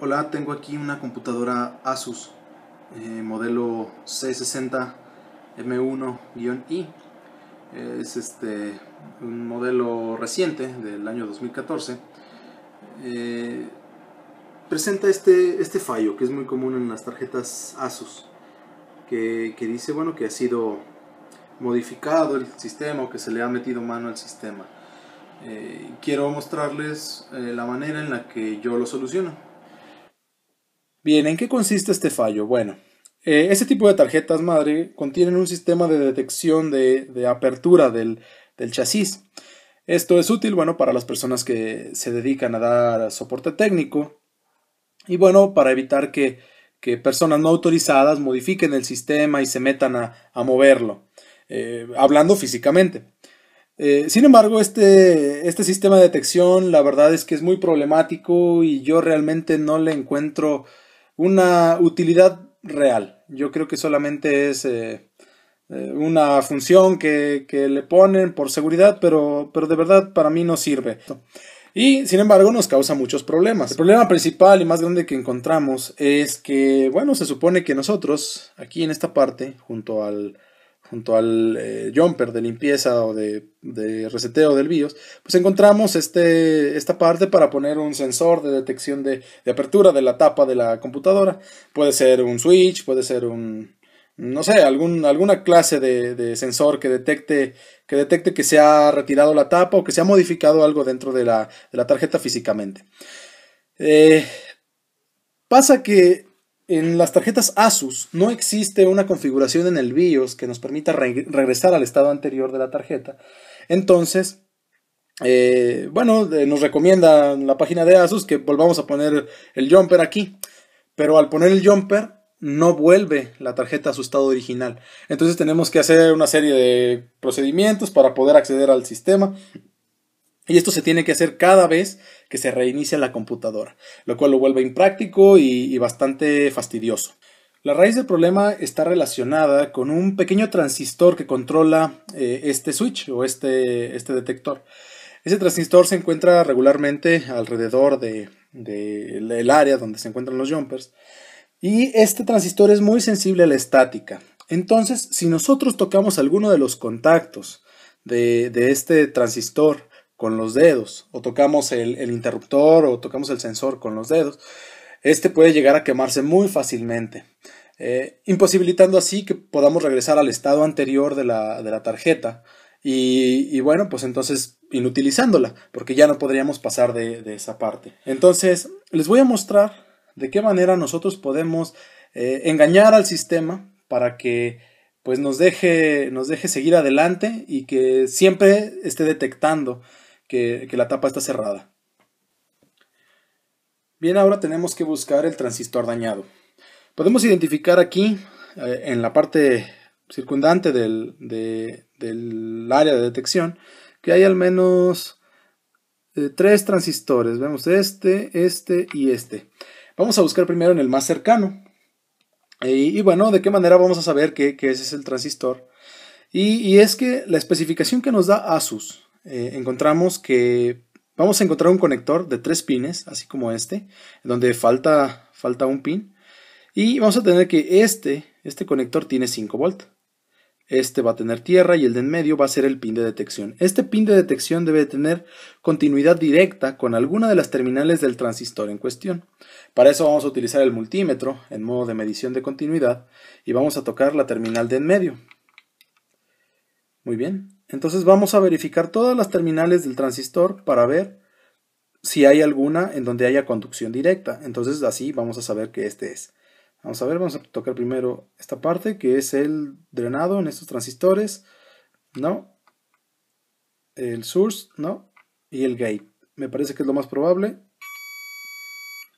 Hola, tengo aquí una computadora Asus eh, modelo C60M1-I. Es este, un modelo reciente del año 2014. Eh, presenta este, este fallo que es muy común en las tarjetas Asus, que, dice bueno, que ha sido modificado el sistema o que se le ha metido mano al sistema. Eh, quiero mostrarles la manera en la que yo lo soluciono. Bien, ¿en qué consiste este fallo? Bueno, ese eh, este tipo de tarjetas madre contienen un sistema de detección de, apertura del, chasis. Esto es útil, bueno, para las personas que se dedican a dar soporte técnico y bueno, para evitar que, personas no autorizadas modifiquen el sistema y se metan a, moverlo, eh, hablando físicamente. Eh, sin embargo, este, este sistema de detección, la verdad es que es muy problemático y yo realmente no le encuentro una utilidad real. Yo creo que solamente es eh, eh, una función que, que, le ponen por seguridad, pero, pero de verdad para mí no sirve. Y sin embargo nos causa muchos problemas. El problema principal y más grande que encontramos es que, bueno, se supone que nosotros, aquí en esta parte, junto al junto al eh, jumper de limpieza o de, reseteo del BIOS, pues encontramos este, esta parte para poner un sensor de detección de, apertura de la tapa de la computadora. Puede ser un switch, puede ser un, no sé, alguna clase de, sensor que detecte, que detecte que se ha retirado la tapa o que se ha modificado algo dentro de la, tarjeta físicamente. Eh, pasa que en las tarjetas ASUS no existe una configuración en el BIOS que nos permita regresar al estado anterior de la tarjeta. Entonces, eh, bueno, eh, nos recomienda la página de Asus que volvamos a poner el jumper aquí. Pero al poner el jumper no vuelve la tarjeta a su estado original. Entonces tenemos que hacer una serie de procedimientos para poder acceder al sistema y esto se tiene que hacer cada vez que se reinicia la computadora, lo cual lo vuelve impráctico y, bastante fastidioso. La raíz del problema está relacionada con un pequeño transistor que controla eh, este switch o este, este detector. Ese transistor se encuentra regularmente alrededor del de, área donde se encuentran los jumpers. Y este transistor es muy sensible a la estática. Entonces, si nosotros tocamos alguno de los contactos de este transistor con los dedos, o tocamos el, interruptor o tocamos el sensor con los dedos, este puede llegar a quemarse muy fácilmente, eh, imposibilitando así que podamos regresar al estado anterior de la, de la tarjeta y, bueno, pues entonces inutilizándola, porque ya no podríamos pasar de, esa parte. Entonces, les voy a mostrar de qué manera nosotros podemos eh, engañar al sistema para que pues nos deje, nos deje seguir adelante y que siempre esté detectando que, la tapa está cerrada. Bien, ahora tenemos que buscar el transistor dañado. Podemos identificar aquí, eh, en la parte circundante del, área de detección, que hay al menos eh, tres transistores. Vemos este, este y este. Vamos a buscar primero en el más cercano. Eh, y, bueno, ¿de qué manera vamos a saber que, ese es el transistor? Y, y es que la especificación que nos da ASUS eh, encontramos que vamos a encontrar un conector de tres pines, así como este, donde falta, falta un pin. Y vamos a tener que este, este conector tiene 5 volt. Este va a tener tierra y el de en medio va a ser el pin de detección. Este pin de detección debe tener continuidad directa con alguna de las terminales del transistor en cuestión. Para eso vamos a utilizar el multímetro en modo de medición de continuidad y vamos a tocar la terminal de en medio. Muy bien, entonces vamos a verificar todas las terminales del transistor para ver si hay alguna en donde haya conducción directa. Entonces así vamos a saber que este es. Vamos a ver, vamos a tocar primero esta parte que es el drenado en estos transistores, ¿no? El source, ¿no? Y el gate. Me parece que es lo más probable.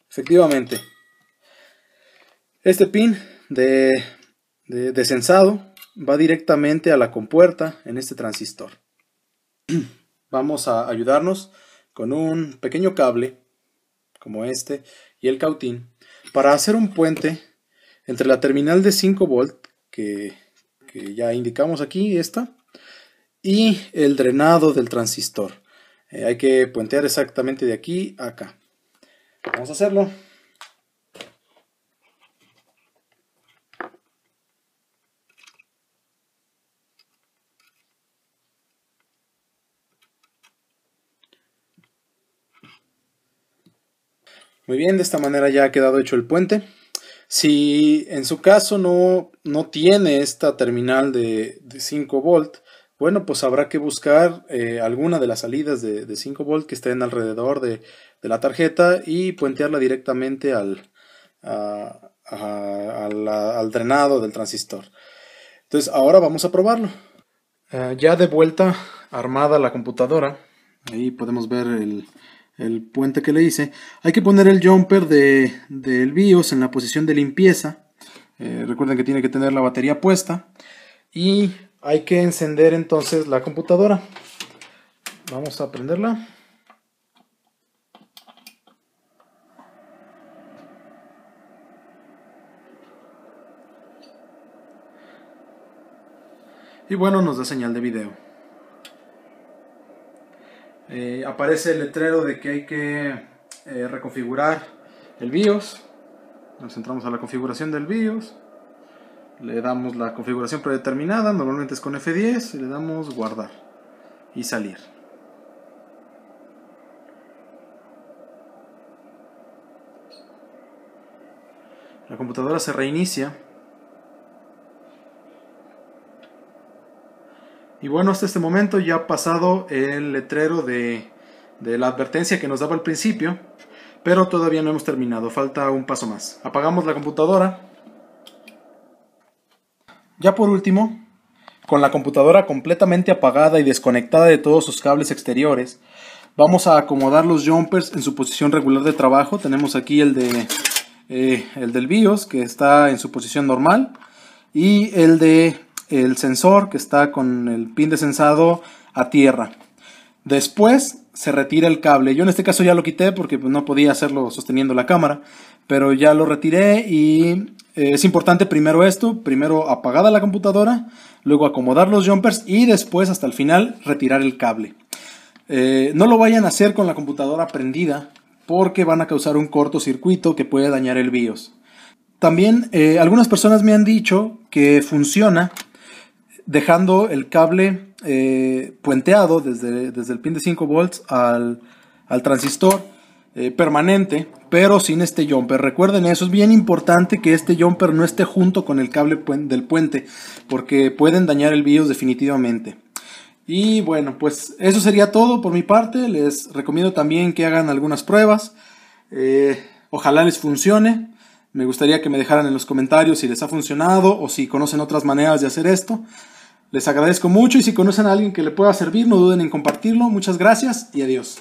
Efectivamente. Este pin de, de, sensado va directamente a la compuerta en este transistor. Vamos a ayudarnos con un pequeño cable como este y el cautín para hacer un puente entre la terminal de 5 volt que, ya indicamos aquí, esta, y el drenado del transistor. Eh, hay que puentear exactamente de aquí a acá. Vamos a hacerlo. Muy bien, de esta manera ya ha quedado hecho el puente. Si en su caso no, no tiene esta terminal de, 5 volt, bueno, pues habrá que buscar eh, alguna de las salidas de, 5 volt que estén alrededor de, la tarjeta y puentearla directamente al, al drenado del transistor. Entonces ahora vamos a probarlo. Eh, ya de vuelta armada la computadora, ahí podemos ver el, el puente que le hice. Hay que poner el jumper del de, BIOS en la posición de limpieza. Eh, recuerden que tiene que tener la batería puesta. Y hay que encender entonces la computadora. Vamos a prenderla. Y bueno, nos da señal de video. Eh, aparece el letrero de que hay que eh, reconfigurar el BIOS. Nos centramos a la configuración del BIOS. Le damos la configuración predeterminada, normalmente es con F10, y le damos guardar y salir. La computadora se reinicia Y bueno, hasta este momento ya ha pasado el letrero de, la advertencia que nos daba al principio, pero todavía no hemos terminado, falta un paso más. Apagamos la computadora. Ya por último, con la computadora completamente apagada y desconectada de todos sus cables exteriores, vamos a acomodar los jumpers en su posición regular de trabajo. Tenemos aquí el, de, eh, el del BIOS que está en su posición normal y el de el sensor que está con el pin de a tierra. Después se retira el cable. Yo en este caso ya lo quité porque pues, no podía hacerlo sosteniendo la cámara, pero ya lo retiré y eh, es importante primero esto, primero apagada la computadora, luego acomodar los jumpers y después hasta el final retirar el cable. Eh, no lo vayan a hacer con la computadora prendida porque van a causar un cortocircuito que puede dañar el BIOS. También eh, algunas personas me han dicho que funciona dejando el cable eh, puenteado desde, el pin de 5 volts al, transistor eh, permanente, pero sin este jumper. Recuerden eso, es bien importante que este jumper no esté junto con el cable del puente, porque pueden dañar el BIOS definitivamente. Y bueno, pues eso sería todo por mi parte. Les recomiendo también que hagan algunas pruebas. Eh, ojalá les funcione. Me gustaría que me dejaran en los comentarios si les ha funcionado o si conocen otras maneras de hacer esto. Les agradezco mucho y si conocen a alguien que le pueda servir, no duden en compartirlo. Muchas gracias y adiós.